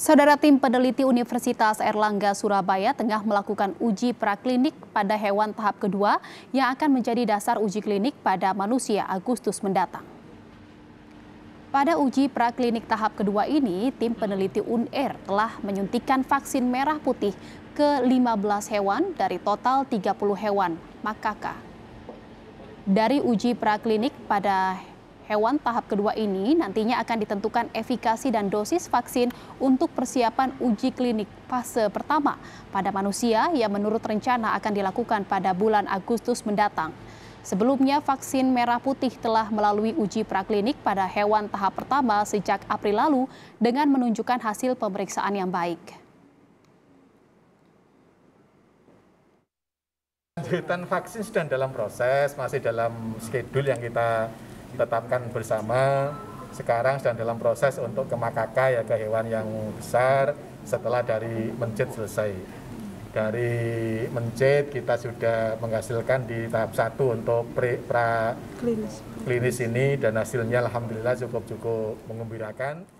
Saudara tim peneliti Universitas Erlangga Surabaya tengah melakukan uji praklinik pada hewan tahap kedua yang akan menjadi dasar uji klinik pada manusia Agustus mendatang. Pada uji praklinik tahap kedua ini, tim peneliti UNER telah menyuntikkan vaksin merah putih ke 15 hewan dari total 30 hewan makaka. Dari uji praklinik pada hewan tahap kedua ini nantinya akan ditentukan efikasi dan dosis vaksin untuk persiapan uji klinik fase pertama pada manusia yang menurut rencana akan dilakukan pada bulan Agustus mendatang. Sebelumnya, vaksin merah putih telah melalui uji praklinik pada hewan tahap pertama sejak April lalu dengan menunjukkan hasil pemeriksaan yang baik. Lanjutan vaksin sedang dalam proses, masih dalam schedule yang kita tetapkan bersama sekarang sedang dalam proses untuk ke makaka ya ke hewan yang besar setelah dari mencit selesai dari mencit kita sudah menghasilkan di tahap satu untuk pre, pra klinis. klinis ini dan hasilnya alhamdulillah cukup cukup mengembirakan